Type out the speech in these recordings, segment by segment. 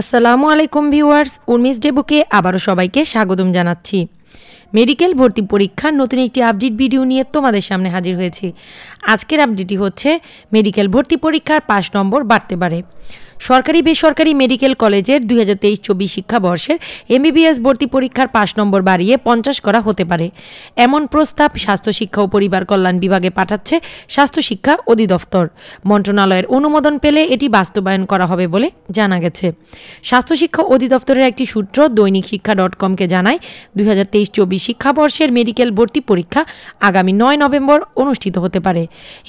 আসসালামু আলাইকুম ভিউয়ার্স উর্মিস ডেবুকে আবারও সবাইকে স্বাগতম জানাচ্ছি মেডিকেল ভর্তি পরীক্ষার নতুন একটি আপডেট ভিডিও নিয়ে তোমাদের সামনে হাজির হয়েছি আজকের আপডেটটি হচ্ছে মেডিকেল ভর্তি পরীক্ষার পাঁচ নম্বর বাড়তে পারে সরকারি বেসরকারি মেডিকেল কলেজের দুই হাজার তেইশ চব্বিশ শিক্ষাবর্ষের এমবিবিএস ভর্তি পরীক্ষার পাশ নম্বর বাড়িয়ে পঞ্চাশ করা হতে পারে এমন প্রস্তাব স্বাস্থ্য শিক্ষা ও পরিবার কল্যাণ বিভাগে পাঠাচ্ছে স্বাস্থ্য শিক্ষা অধিদপ্তর মন্ত্রণালয়ের অনুমোদন পেলে এটি বাস্তবায়ন করা হবে বলে জানা গেছে স্বাস্থ্য শিক্ষা অধিদপ্তরের একটি সূত্র দৈনিক শিক্ষা ডট কমকে জানায় দুই হাজার তেইশ চব্বিশ শিক্ষাবর্ষের মেডিকেল ভর্তি পরীক্ষা আগামী নয় নভেম্বর অনুষ্ঠিত হতে পারে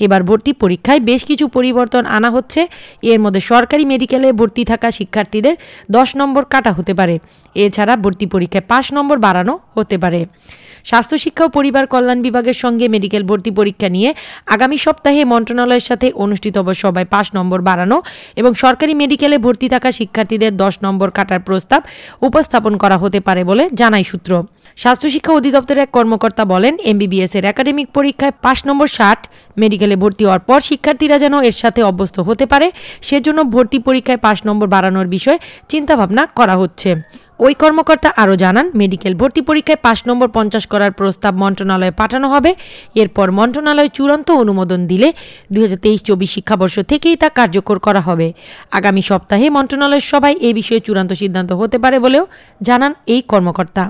এবার ভর্তি পরীক্ষায় বেশ কিছু পরিবর্তন আনা হচ্ছে এর মধ্যে সরকারি মেডিকেল মেডিকেলে ভর্তি থাকা শিক্ষার্থীদের দশ নম্বর কাটা হতে পারে এছাড়া ভর্তি পরীক্ষায় পাঁচ নম্বর বাড়ানো হতে পারে স্বাস্থ্য শিক্ষা ও পরিবার কল্যাণ বিভাগের সঙ্গে মেডিকেল ভর্তি পরীক্ষা নিয়ে আগামী সপ্তাহে মন্ত্রণালয়ের সাথে অনুষ্ঠিত হবে সভায় পাঁচ নম্বর বাড়ানো এবং সরকারি মেডিকেলে ভর্তি থাকা শিক্ষার্থীদের দশ নম্বর কাটার প্রস্তাব উপস্থাপন করা হতে পারে বলে জানায় সূত্র স্বাস্থ্য শিক্ষা অধিদপ্তরের এক কর্মকর্তা বলেন এমবিবিএস এর একাডেমিক পরীক্ষায় পাস নম্বর ষাট মেডিকেলে ভর্তি হওয়ার পর শিক্ষার্থীরা যেন এর সাথে অভ্যস্ত হতে পারে সেজন্য ভর্তি পরীক্ষায় পাস নম্বর বাড়ানোর বিষয়ে চিন্তাভাবনা করা হচ্ছে ওই কর্মকর্তা আরও জানান মেডিকেল ভর্তি পরীক্ষায় পাঁচ নম্বর পঞ্চাশ করার প্রস্তাব মন্ত্রণালয়ে পাঠানো হবে এরপর মন্ত্রণালয় চূড়ান্ত অনুমোদন দিলে দুই হাজার তেইশ চব্বিশ শিক্ষাবর্ষ থেকেই তা কার্যকর করা হবে আগামী সপ্তাহে মন্ত্রণালয়ের সভায় এ বিষয়ে চূড়ান্ত সিদ্ধান্ত হতে পারে বলেও জানান এই কর্মকর্তা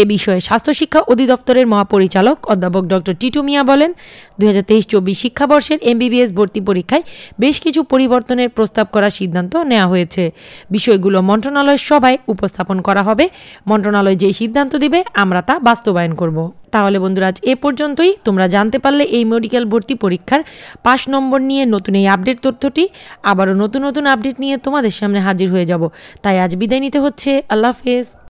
এ বিষয়ে স্বাস্থ্য শিক্ষা অধিদপ্তরের মহাপরিচালক অধ্যাপক ডক্টর টিটু মিয়া বলেন দুই হাজার তেইশ চব্বিশ শিক্ষাবর্ষের এমবিবিএস ভর্তি পরীক্ষায় বেশ কিছু পরিবর্তনের প্রস্তাব করার সিদ্ধান্ত নেওয়া হয়েছে বিষয়গুলো মন্ত্রণালয়ের সভায় উপস্থাপন গ্রহণ করা হবে মন্ত্রণালয় যে সিদ্ধান্ত দিবে আমরা তা বাস্তবায়ন করব তাহলে বন্ধুরা আজ এ পর্যন্তই তোমরা জানতে পারলে এই মেডিকেল ভর্তি পরীক্ষার পাঁচ নম্বর নিয়ে নতুন এই আপডেট তথ্যটি আবারও নতুন নতুন আপডেট নিয়ে তোমাদের সামনে হাজির হয়ে যাব তাই আজ বিদায় নিতে হচ্ছে আল্লাহ হাফেজ